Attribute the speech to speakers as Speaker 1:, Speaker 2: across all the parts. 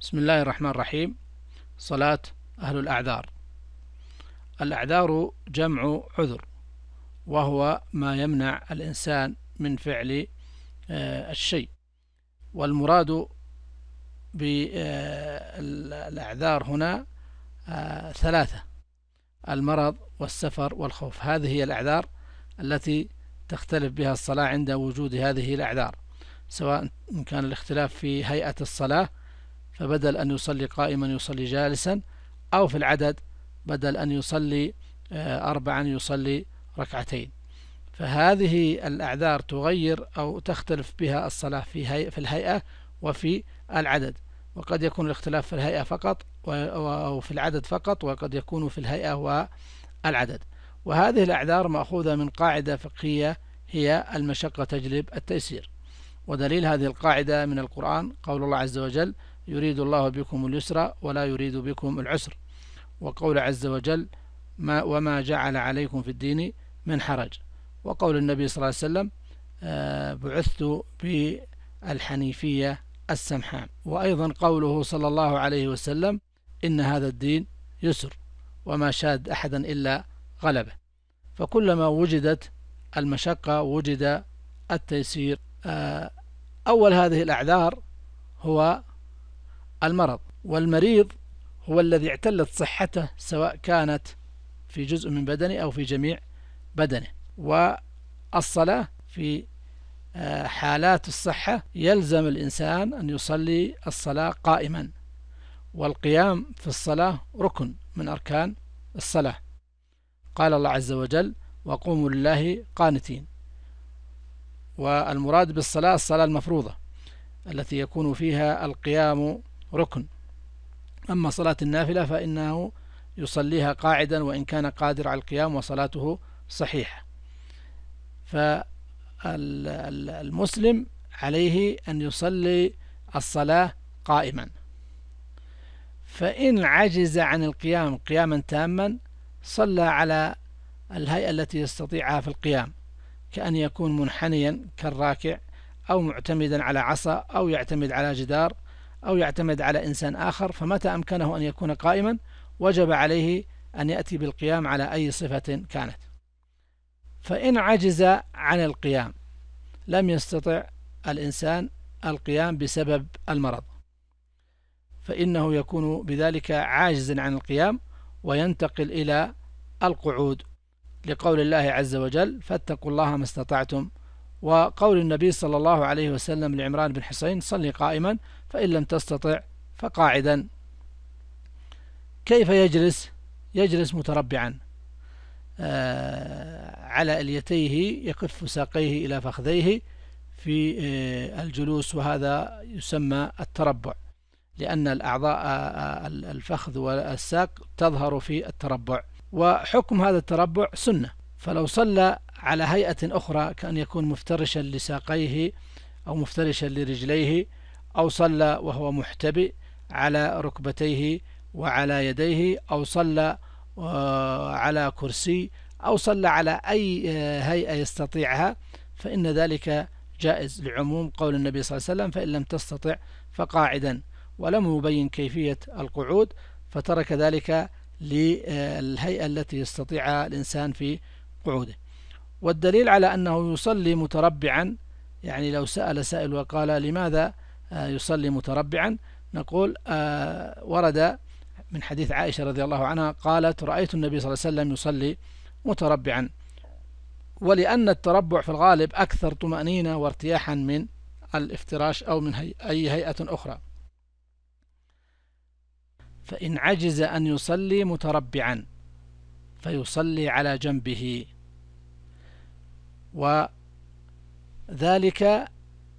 Speaker 1: بسم الله الرحمن الرحيم صلاة أهل الأعذار الأعذار جمع عذر وهو ما يمنع الإنسان من فعل آه، الشيء والمراد بالأعذار آه، هنا آه، ثلاثة المرض والسفر والخوف هذه هي الأعذار التي تختلف بها الصلاة عند وجود هذه الأعذار سواء كان الاختلاف في هيئة الصلاة فبدل أن يصلي قائما يصلي جالسا أو في العدد بدل أن يصلي آه، أربعا يصلي ركعتين فهذه الأعذار تغير أو تختلف بها الصلاة في, في الهيئة وفي العدد وقد يكون الاختلاف في الهيئة فقط أو في العدد فقط وقد يكون في الهيئة والعدد وهذه الأعذار مأخوذة من قاعدة فقهية هي المشقة تجلب التيسير ودليل هذه القاعدة من القرآن قول الله عز وجل يريد الله بكم اليسر ولا يريد بكم العسر وقول عز وجل ما وما جعل عليكم في الدين من حرج وقول النبي صلى الله عليه وسلم آه، بعثت بالحنيفية السمحاء وأيضا قوله صلى الله عليه وسلم إن هذا الدين يسر وما شاد أحدا إلا غلبه فكلما وجدت المشقة وجد التيسير آه، أول هذه الأعذار هو المرض والمريض هو الذي اعتلت صحته سواء كانت في جزء من بدنه أو في جميع بدنه والصلاة في آه، حالات الصحة يلزم الإنسان أن يصلي الصلاة قائما والقيام في الصلاة ركن من أركان الصلاة قال الله عز وجل وقوموا لله قانتين والمراد بالصلاة الصلاة المفروضة التي يكون فيها القيام ركن أما صلاة النافلة فإنه يصليها قاعدا وإن كان قادر على القيام وصلاته صحيحة فالمسلم عليه أن يصلي الصلاة قائما فإن عجز عن القيام قياما تاما صلى على الهيئة التي يستطيعها في القيام كأن يكون منحنيا كالراكع أو معتمدا على عصا أو يعتمد على جدار أو يعتمد على إنسان آخر فمتى أمكنه أن يكون قائما وجب عليه أن يأتي بالقيام على أي صفة كانت فإن عجز عن القيام لم يستطع الإنسان القيام بسبب المرض فإنه يكون بذلك عاجزا عن القيام وينتقل إلى القعود لقول الله عز وجل فاتقوا الله ما استطعتم وقول النبي صلى الله عليه وسلم لعمران بن حسين صلي قائما فإن لم تستطع فقاعدا كيف يجلس يجلس متربعا آه، على اليتيه يكف ساقيه إلى فخذيه في آه، الجلوس وهذا يسمى التربع لأن الأعضاء آه، الفخذ والساق تظهر في التربع وحكم هذا التربع سنة فلو صلى على هيئة أخرى كأن يكون مفترشا لساقيه أو مفترشا لرجليه أو صلى وهو محتبئ على ركبتيه وعلى يديه أو صلى آه، على كرسي أو صلى على أي آه، هيئة يستطيعها فإن ذلك جائز لعموم قول النبي صلى الله عليه وسلم فإن لم تستطع فقاعدا ولم يبين كيفية القعود فترك ذلك للهيئة التي يستطيعها الإنسان في قعوده والدليل على أنه يصلي متربعا يعني لو سأل سائل وقال لماذا آه، يصلي متربعا نقول آه، ورد من حديث عائشة رضي الله عنها قالت رأيت النبي صلى الله عليه وسلم يصلي متربعا ولأن التربع في الغالب أكثر طمأنينة وارتياحا من الافتراش أو من أي هيئة أخرى فإن عجز أن يصلي متربعا فيصلي على جنبه وذلك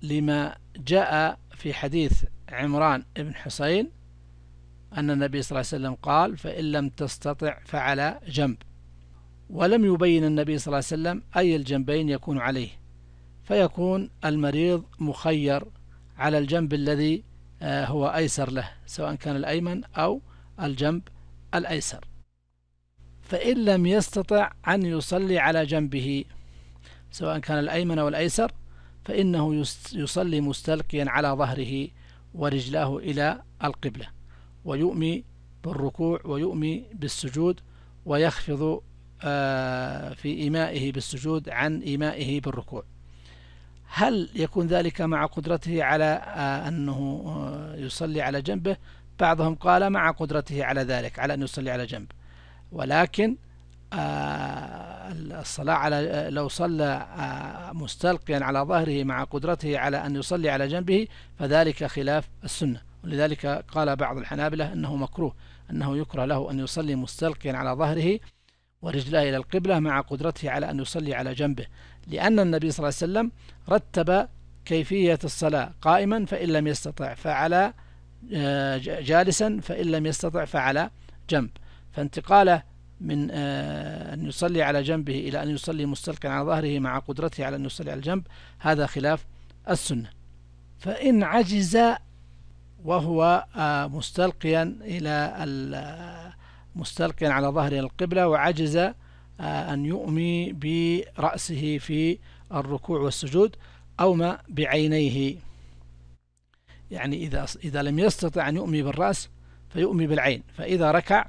Speaker 1: لما جاء في حديث عمران بن حسين أن النبي صلى الله عليه وسلم قال فإن لم تستطع فعلى جنب ولم يبين النبي صلى الله عليه وسلم أي الجنبين يكون عليه فيكون المريض مخير على الجنب الذي آه، هو أيسر له سواء كان الأيمن أو الجنب الأيسر فإن لم يستطع أن يصلي على جنبه سواء كان الأيمن والأيسر فإنه يصلي مستلقيا على ظهره ورجلاه إلى القبلة ويؤمي بالركوع ويؤمي بالسجود ويخفض آه، في إيمائه بالسجود عن إيمائه بالركوع هل يكون ذلك مع قدرته على آه، أنه آه، يصلي على جنبه بعضهم قال مع قدرته على ذلك على أن يصلي على جنب ولكن آه، الصلاة على لو صلى آه، مستلقيا على ظهره مع قدرته على أن يصلي على جنبه فذلك خلاف السنة ولذلك قال بعض الحنابلة أنه مكروه أنه يكره له أن يصلي مستلقيا على ظهره ورجلاه إلى القبلة مع قدرته على أن يصلي على جنبه لأن النبي صلى الله عليه وسلم رتب كيفية الصلاة قائما فإن لم يستطع فعلى آه، جالسا فإن لم يستطع فعلى جنب فانتقاله من آه، أن يصلي على جنبه إلى أن يصلي مستلقيا على ظهره مع قدرته على أن يصلي على الجنب هذا خلاف السنة فإن عجز وهو آه، مستلقيا إلى مستلقيا على ظهره القبلة وعجز آه، أن يؤمي برأسه في الركوع والسجود أو ما بعينيه يعني إذا إذا لم يستطع أن يؤمي بالرأس فيؤمي بالعين فإذا ركع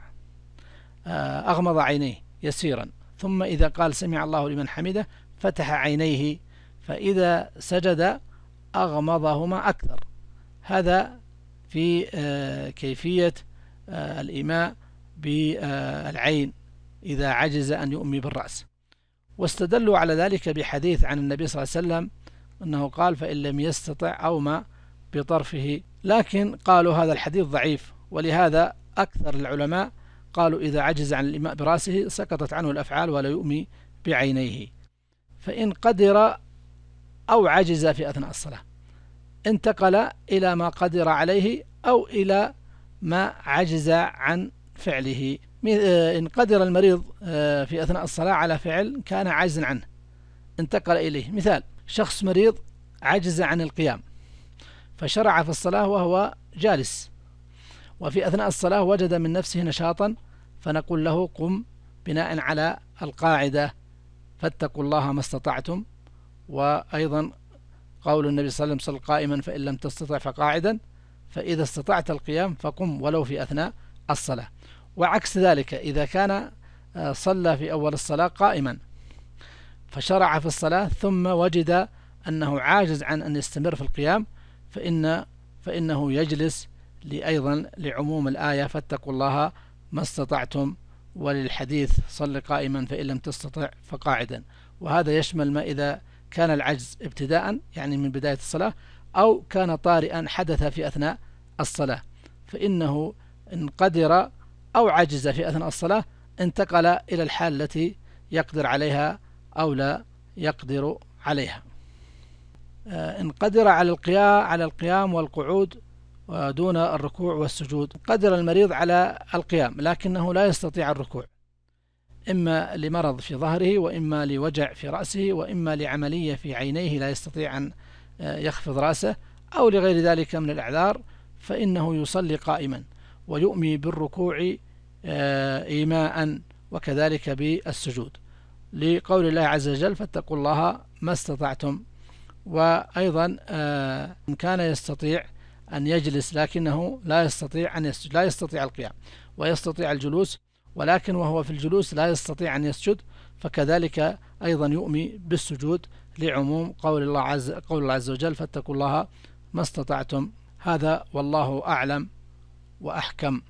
Speaker 1: آه، أغمض عينيه يسيرا ثم إذا قال سمع الله لمن حمده فتح عينيه فإذا سجد أغمضهما أكثر هذا في آه، كيفية آه، الإيماء بالعين إذا عجز أن يؤمي بالرأس واستدلوا على ذلك بحديث عن النبي صلى الله عليه وسلم أنه قال فإن لم يستطع أومى بطرفه لكن قالوا هذا الحديث ضعيف ولهذا أكثر العلماء قالوا إذا عجز عن الإيماء برأسه سقطت عنه الأفعال ولا يؤمي بعينيه فإن قدر أو عجز في أثناء الصلاة انتقل إلى ما قدر عليه أو إلى ما عجز عن فعله آه، إن قدر المريض آه، في أثناء الصلاة على فعل كان عاجزا عنه انتقل إليه مثال شخص مريض عجز عن القيام فشرع في الصلاة وهو جالس وفي أثناء الصلاة وجد من نفسه نشاطا فنقول له قم بناء على القاعدة فاتقوا الله ما استطعتم وأيضا قول النبي صلى الله عليه وسلم صل قائما فإن لم تستطع فقاعدا فإذا استطعت القيام فقم ولو في أثناء الصلاة وعكس ذلك إذا كان آه، صلى في أول الصلاة قائما فشرع في الصلاة ثم وجد أنه عاجز عن أن يستمر في القيام فإن فإنه يجلس أيضا لعموم الآية فاتقوا الله ما استطعتم وللحديث صل قائما فإن لم تستطع فقاعدا وهذا يشمل ما إذا كان العجز ابتداء يعني من بداية الصلاة أو كان طارئا حدث في أثناء الصلاة فإنه إن قدر أو عجز في أثناء الصلاة انتقل إلى الحال التي يقدر عليها أو لا يقدر عليها آه، إن قدر على القيام على القيام والقعود دون الركوع والسجود قدر المريض على القيام لكنه لا يستطيع الركوع إما لمرض في ظهره وإما لوجع في رأسه وإما لعملية في عينيه لا يستطيع أن آه، يخفض رأسه أو لغير ذلك من الأعذار فإنه يصلي قائما ويؤمي بالركوع آه، إيماء وكذلك بالسجود لقول الله عز وجل فاتقوا الله ما استطعتم وأيضا آه، إن كان يستطيع أن يجلس لكنه لا يستطيع أن يسجد لا يستطيع القيام ويستطيع الجلوس ولكن وهو في الجلوس لا يستطيع أن يسجد فكذلك أيضا يؤمي بالسجود لعموم قول الله عز قول الله عز وجل فاتقوا الله ما استطعتم هذا والله أعلم وأحكم